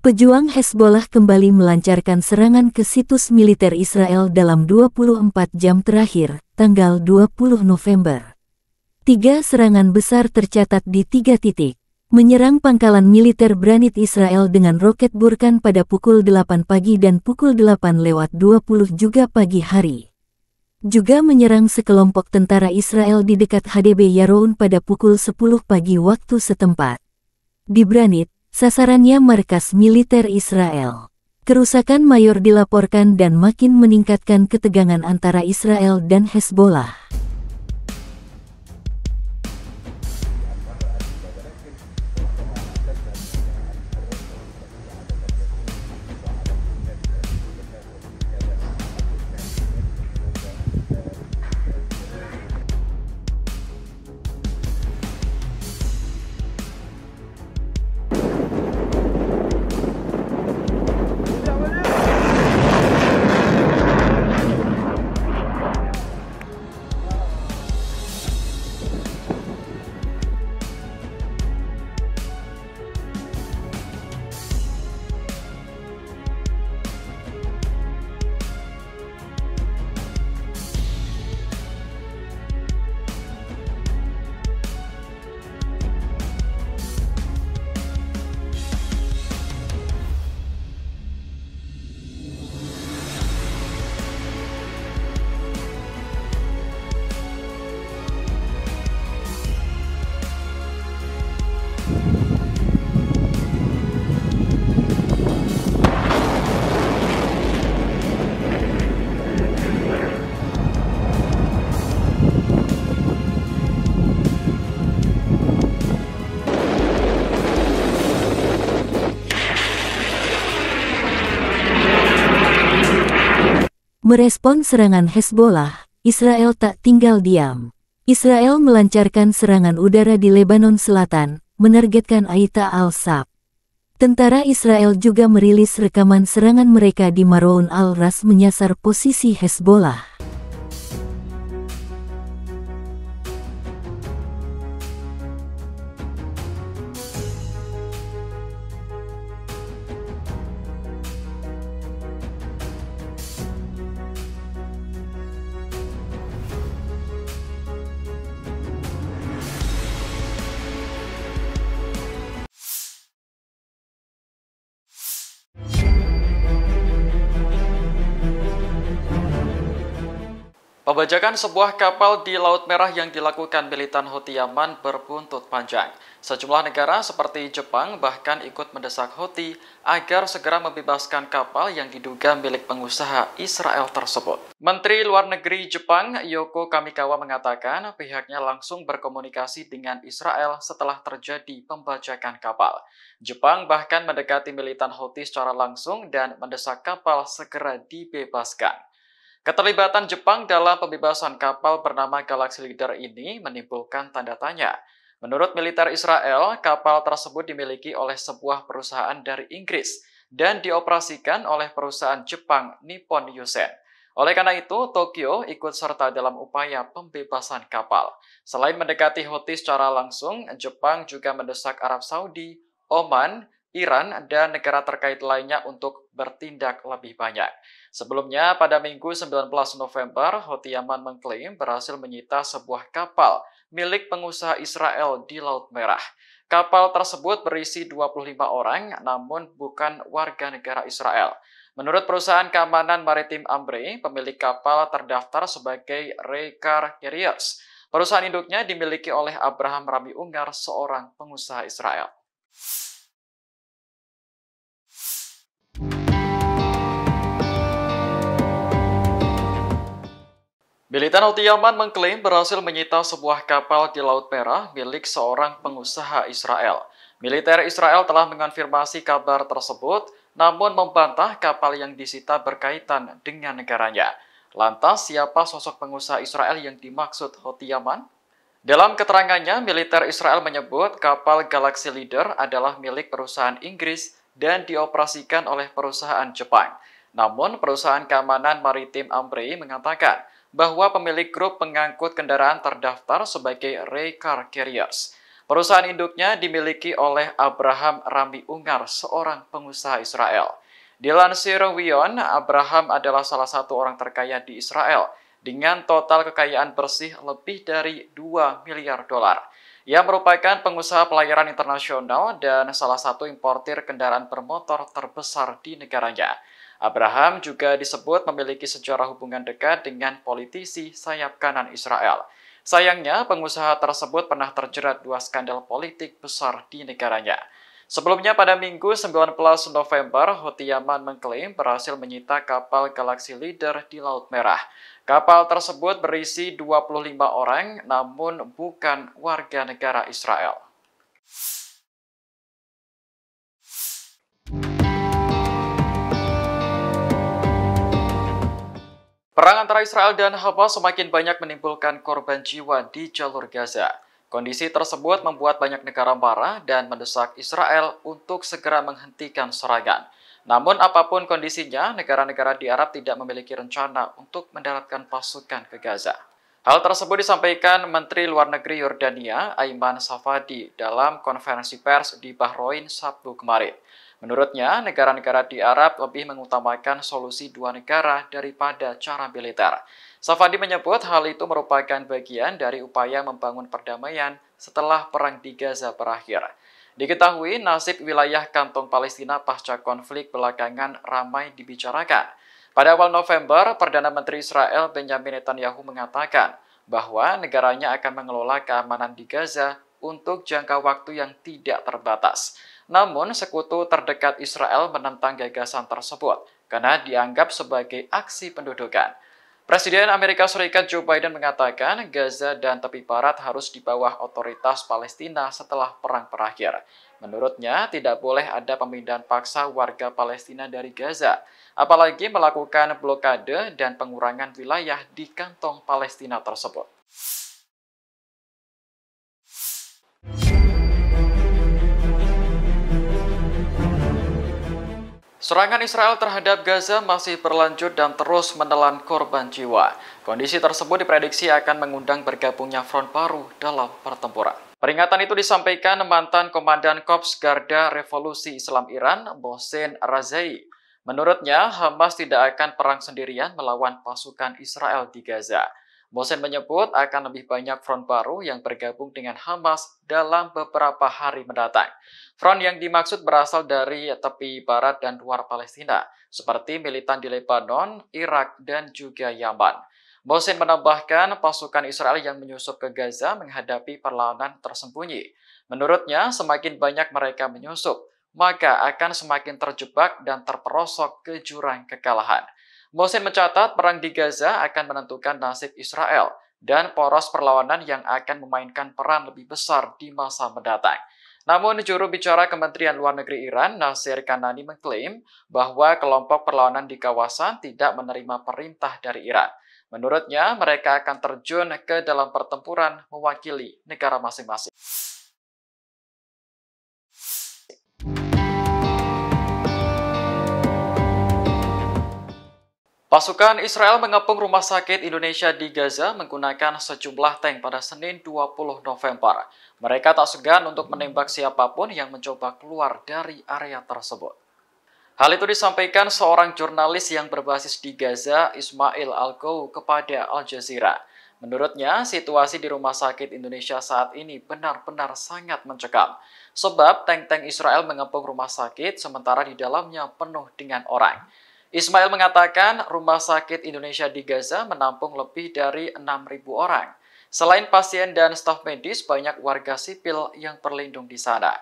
Pejuang Hezbollah kembali melancarkan serangan ke situs militer Israel dalam 24 jam terakhir, tanggal 20 November. Tiga serangan besar tercatat di tiga titik. Menyerang pangkalan militer Branit Israel dengan roket burkan pada pukul 8 pagi dan pukul 8 lewat 20 juga pagi hari. Juga menyerang sekelompok tentara Israel di dekat HDB Yaroun pada pukul 10 pagi waktu setempat. Di Branit, Sasarannya markas militer Israel. Kerusakan mayor dilaporkan dan makin meningkatkan ketegangan antara Israel dan Hezbollah. Merespon serangan Hezbollah, Israel tak tinggal diam. Israel melancarkan serangan udara di Lebanon Selatan, menargetkan Aita al-Sab. Tentara Israel juga merilis rekaman serangan mereka di Maroun al-Ras menyasar posisi Hezbollah. Pembajakan sebuah kapal di Laut Merah yang dilakukan militan Houthi Yaman berbuntut panjang. Sejumlah negara seperti Jepang bahkan ikut mendesak Houthi agar segera membebaskan kapal yang diduga milik pengusaha Israel tersebut. Menteri Luar Negeri Jepang Yoko Kamikawa mengatakan pihaknya langsung berkomunikasi dengan Israel setelah terjadi pembajakan kapal. Jepang bahkan mendekati militan Houthi secara langsung dan mendesak kapal segera dibebaskan. Keterlibatan Jepang dalam pembebasan kapal bernama Galaxy Leader ini menimbulkan tanda tanya. Menurut militer Israel, kapal tersebut dimiliki oleh sebuah perusahaan dari Inggris dan dioperasikan oleh perusahaan Jepang Nippon Yusen. Oleh karena itu, Tokyo ikut serta dalam upaya pembebasan kapal. Selain mendekati Houthi secara langsung, Jepang juga mendesak Arab Saudi, Oman, Iran dan negara terkait lainnya untuk bertindak lebih banyak. Sebelumnya, pada Minggu 19 November, Houthi Yaman mengklaim berhasil menyita sebuah kapal milik pengusaha Israel di Laut Merah. Kapal tersebut berisi 25 orang, namun bukan warga negara Israel. Menurut perusahaan keamanan maritim Amri, pemilik kapal terdaftar sebagai Raycar Carriers. Perusahaan induknya dimiliki oleh Abraham Rami Ungar, seorang pengusaha Israel. Militan Houthi Yaman mengklaim berhasil menyita sebuah kapal di Laut Merah milik seorang pengusaha Israel. Militer Israel telah mengonfirmasi kabar tersebut, namun membantah kapal yang disita berkaitan dengan negaranya. Lantas, siapa sosok pengusaha Israel yang dimaksud Houthi Yaman? Dalam keterangannya, militer Israel menyebut kapal Galaxy Leader adalah milik perusahaan Inggris dan dioperasikan oleh perusahaan Jepang. Namun, perusahaan keamanan maritim Amri mengatakan bahwa pemilik grup pengangkut kendaraan terdaftar sebagai Car Carriers. Perusahaan induknya dimiliki oleh Abraham Rami Ungar, seorang pengusaha Israel. Dilansir Wion, Abraham adalah salah satu orang terkaya di Israel dengan total kekayaan bersih lebih dari 2 miliar dolar. Ia merupakan pengusaha pelayaran internasional dan salah satu importir kendaraan bermotor terbesar di negaranya. Abraham juga disebut memiliki sejarah hubungan dekat dengan politisi sayap kanan Israel. Sayangnya, pengusaha tersebut pernah terjerat dua skandal politik besar di negaranya. Sebelumnya pada Minggu 19 November, Houthi Yaman mengklaim berhasil menyita kapal galaksi Leader di Laut Merah. Kapal tersebut berisi 25 orang namun bukan warga negara Israel. Perang antara Israel dan Hamas semakin banyak menimbulkan korban jiwa di jalur Gaza. Kondisi tersebut membuat banyak negara marah dan mendesak Israel untuk segera menghentikan serangan. Namun apapun kondisinya, negara-negara di Arab tidak memiliki rencana untuk mendaratkan pasukan ke Gaza. Hal tersebut disampaikan Menteri Luar Negeri Yordania Aiman Safadi dalam konferensi pers di Bahrain Sabtu kemarin. Menurutnya, negara-negara di Arab lebih mengutamakan solusi dua negara daripada cara militer. Safadi menyebut hal itu merupakan bagian dari upaya membangun perdamaian setelah perang di Gaza berakhir. Diketahui nasib wilayah kantong Palestina pasca konflik belakangan ramai dibicarakan. Pada awal November, Perdana Menteri Israel Benjamin Netanyahu mengatakan bahwa negaranya akan mengelola keamanan di Gaza untuk jangka waktu yang tidak terbatas. Namun, sekutu terdekat Israel menentang gagasan tersebut karena dianggap sebagai aksi pendudukan. Presiden Amerika Serikat Joe Biden mengatakan Gaza dan tepi barat harus di bawah otoritas Palestina setelah perang berakhir. Menurutnya, tidak boleh ada pemindahan paksa warga Palestina dari Gaza, apalagi melakukan blokade dan pengurangan wilayah di kantong Palestina tersebut. Serangan Israel terhadap Gaza masih berlanjut dan terus menelan korban jiwa. Kondisi tersebut diprediksi akan mengundang bergabungnya front baru dalam pertempuran. Peringatan itu disampaikan mantan Komandan Korps Garda Revolusi Islam Iran, Mohsen Razai. Menurutnya, Hamas tidak akan perang sendirian melawan pasukan Israel di Gaza. Mosen menyebut akan lebih banyak front baru yang bergabung dengan Hamas dalam beberapa hari mendatang. Front yang dimaksud berasal dari tepi barat dan luar Palestina, seperti militan di Lebanon, Irak, dan juga Yaman. Mosen menambahkan pasukan Israel yang menyusup ke Gaza menghadapi perlawanan tersembunyi. Menurutnya, semakin banyak mereka menyusup, maka akan semakin terjebak dan terperosok ke jurang kekalahan. Mose mencatat perang di Gaza akan menentukan nasib Israel dan poros perlawanan yang akan memainkan peran lebih besar di masa mendatang. Namun, juru bicara Kementerian Luar Negeri Iran, Nasir Kanani, mengklaim bahwa kelompok perlawanan di kawasan tidak menerima perintah dari Iran. Menurutnya, mereka akan terjun ke dalam pertempuran mewakili negara masing-masing. Pasukan Israel mengepung rumah sakit Indonesia di Gaza menggunakan sejumlah tank pada Senin 20 November. Mereka tak segan untuk menembak siapapun yang mencoba keluar dari area tersebut. Hal itu disampaikan seorang jurnalis yang berbasis di Gaza, Ismail Alkou, kepada Al Jazeera. Menurutnya, situasi di Rumah Sakit Indonesia saat ini benar-benar sangat mencekam. Sebab tank-tank Israel mengepung rumah sakit, sementara di dalamnya penuh dengan orang. Ismail mengatakan rumah sakit Indonesia di Gaza menampung lebih dari 6.000 orang. Selain pasien dan staf medis, banyak warga sipil yang berlindung di sana.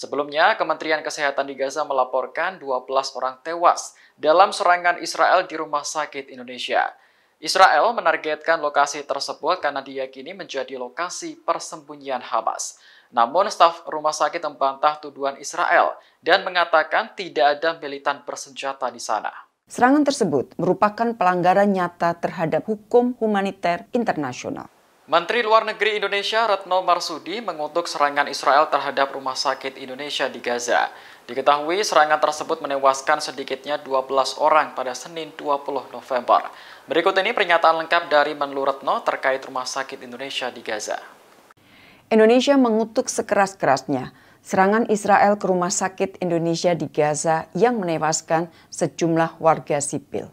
Sebelumnya, Kementerian Kesehatan di Gaza melaporkan 12 orang tewas dalam serangan Israel di rumah sakit Indonesia. Israel menargetkan lokasi tersebut karena diyakini menjadi lokasi persembunyian Hamas. Namun, staf rumah sakit membantah tuduhan Israel dan mengatakan tidak ada militan bersenjata di sana. Serangan tersebut merupakan pelanggaran nyata terhadap hukum humaniter internasional. Menteri Luar Negeri Indonesia Retno Marsudi mengutuk serangan Israel terhadap rumah sakit Indonesia di Gaza. Diketahui serangan tersebut menewaskan sedikitnya 12 orang pada Senin 20 November. Berikut ini pernyataan lengkap dari Menlu Retno terkait rumah sakit Indonesia di Gaza. Indonesia mengutuk sekeras-kerasnya serangan Israel ke rumah sakit Indonesia di Gaza yang menewaskan sejumlah warga sipil.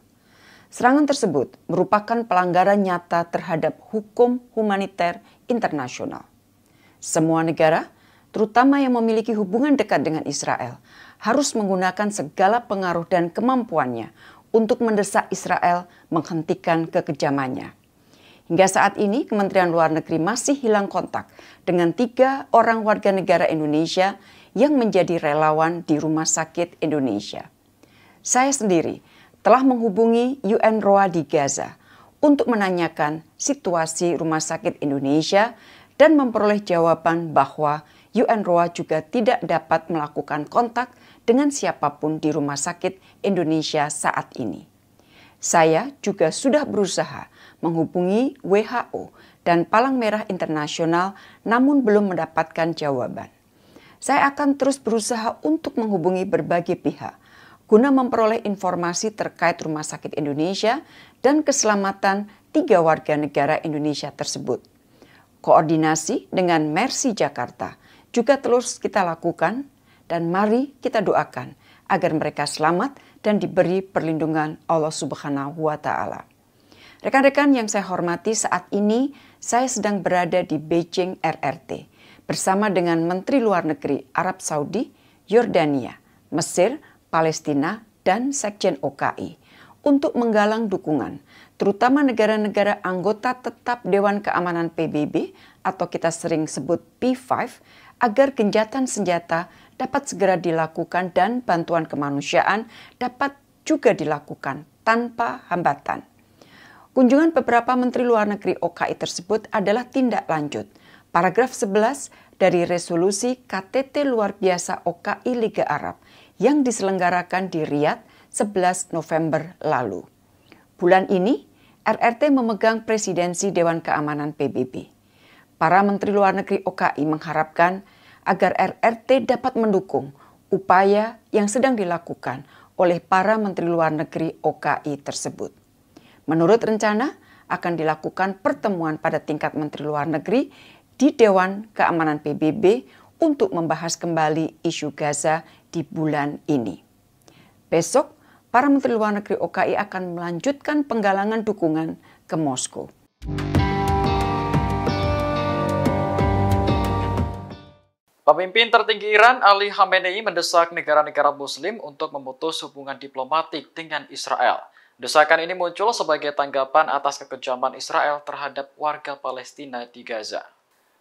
Serangan tersebut merupakan pelanggaran nyata terhadap hukum humaniter internasional. Semua negara, terutama yang memiliki hubungan dekat dengan Israel, harus menggunakan segala pengaruh dan kemampuannya untuk mendesak Israel menghentikan kekejamannya. Hingga saat ini, Kementerian Luar Negeri masih hilang kontak dengan tiga orang warga negara Indonesia yang menjadi relawan di Rumah Sakit Indonesia. Saya sendiri telah menghubungi UNRWA di Gaza untuk menanyakan situasi Rumah Sakit Indonesia dan memperoleh jawaban bahwa UNRWA juga tidak dapat melakukan kontak dengan siapapun di Rumah Sakit Indonesia saat ini. Saya juga sudah berusaha menghubungi WHO dan Palang Merah Internasional namun belum mendapatkan jawaban. Saya akan terus berusaha untuk menghubungi berbagai pihak guna memperoleh informasi terkait Rumah Sakit Indonesia dan keselamatan tiga warga negara Indonesia tersebut. Koordinasi dengan Mercy Jakarta juga terus kita lakukan dan mari kita doakan agar mereka selamat dan diberi perlindungan Allah Subhanahu wa taala. Rekan-rekan yang saya hormati saat ini, saya sedang berada di Beijing RRT bersama dengan Menteri Luar Negeri Arab Saudi, Yordania, Mesir, Palestina, dan Sekjen OKI untuk menggalang dukungan, terutama negara-negara anggota tetap Dewan Keamanan PBB atau kita sering sebut P5 agar genjatan senjata dapat segera dilakukan dan bantuan kemanusiaan dapat juga dilakukan tanpa hambatan. Kunjungan beberapa Menteri Luar Negeri OKI tersebut adalah tindak lanjut. Paragraf 11 dari resolusi KTT luar biasa OKI Liga Arab yang diselenggarakan di Riyadh 11 November lalu. Bulan ini, RRT memegang presidensi Dewan Keamanan PBB. Para Menteri Luar Negeri OKI mengharapkan agar RRT dapat mendukung upaya yang sedang dilakukan oleh para Menteri Luar Negeri OKI tersebut. Menurut rencana, akan dilakukan pertemuan pada tingkat Menteri Luar Negeri di Dewan Keamanan PBB untuk membahas kembali isu Gaza di bulan ini. Besok, para Menteri Luar Negeri OKI akan melanjutkan penggalangan dukungan ke Moskow. Pemimpin tertinggi Iran Ali Khamenei mendesak negara-negara muslim untuk memutus hubungan diplomatik dengan Israel. Desakan ini muncul sebagai tanggapan atas kekejaman Israel terhadap warga Palestina di Gaza.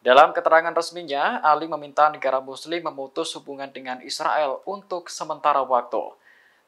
Dalam keterangan resminya, Ali meminta negara muslim memutus hubungan dengan Israel untuk sementara waktu.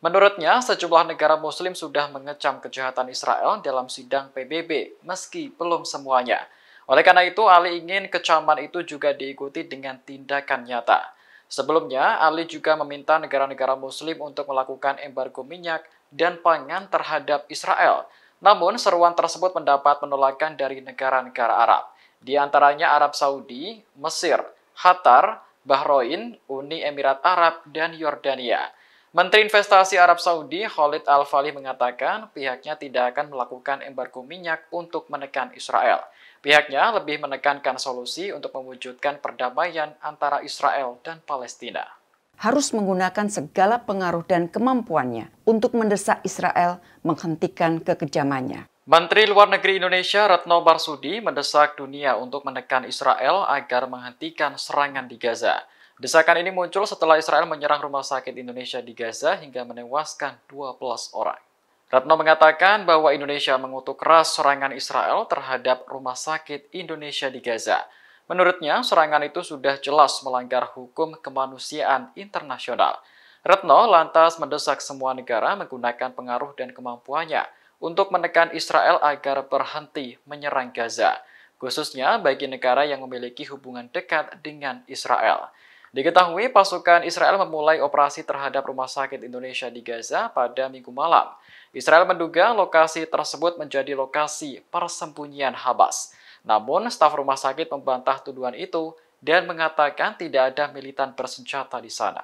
Menurutnya, sejumlah negara muslim sudah mengecam kejahatan Israel dalam sidang PBB, meski belum semuanya. Oleh karena itu, Ali ingin kecaman itu juga diikuti dengan tindakan nyata. Sebelumnya, Ali juga meminta negara-negara muslim untuk melakukan embargo minyak dan pangan terhadap Israel. Namun, seruan tersebut mendapat penolakan dari negara-negara Arab, di antaranya Arab Saudi, Mesir, Qatar, Bahrain, Uni Emirat Arab, dan Yordania. Menteri Investasi Arab Saudi Khalid al fali mengatakan pihaknya tidak akan melakukan embargo minyak untuk menekan Israel. Pihaknya lebih menekankan solusi untuk mewujudkan perdamaian antara Israel dan Palestina harus menggunakan segala pengaruh dan kemampuannya untuk mendesak Israel menghentikan kekejamannya. Menteri Luar Negeri Indonesia Retno Marsudi mendesak dunia untuk menekan Israel agar menghentikan serangan di Gaza. Desakan ini muncul setelah Israel menyerang rumah sakit Indonesia di Gaza hingga menewaskan 12 orang. Retno mengatakan bahwa Indonesia mengutuk keras serangan Israel terhadap rumah sakit Indonesia di Gaza. Menurutnya, serangan itu sudah jelas melanggar hukum kemanusiaan internasional. Retno lantas mendesak semua negara menggunakan pengaruh dan kemampuannya untuk menekan Israel agar berhenti menyerang Gaza, khususnya bagi negara yang memiliki hubungan dekat dengan Israel. Diketahui pasukan Israel memulai operasi terhadap rumah sakit Indonesia di Gaza pada minggu malam. Israel menduga lokasi tersebut menjadi lokasi persembunyian Hamas. Namun, staf rumah sakit membantah tuduhan itu dan mengatakan tidak ada militan bersenjata di sana.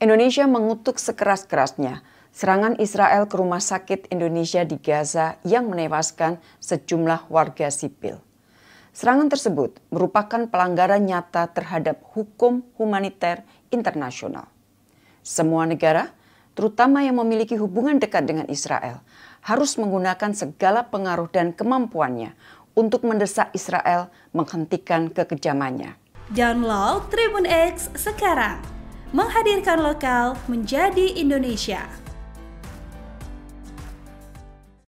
Indonesia mengutuk sekeras-kerasnya serangan Israel ke rumah sakit Indonesia di Gaza yang menewaskan sejumlah warga sipil. Serangan tersebut merupakan pelanggaran nyata terhadap hukum humaniter internasional. Semua negara, terutama yang memiliki hubungan dekat dengan Israel, harus menggunakan segala pengaruh dan kemampuannya untuk mendesak Israel menghentikan kekejamannya. Download Tribun X sekarang, menghadirkan lokal menjadi Indonesia.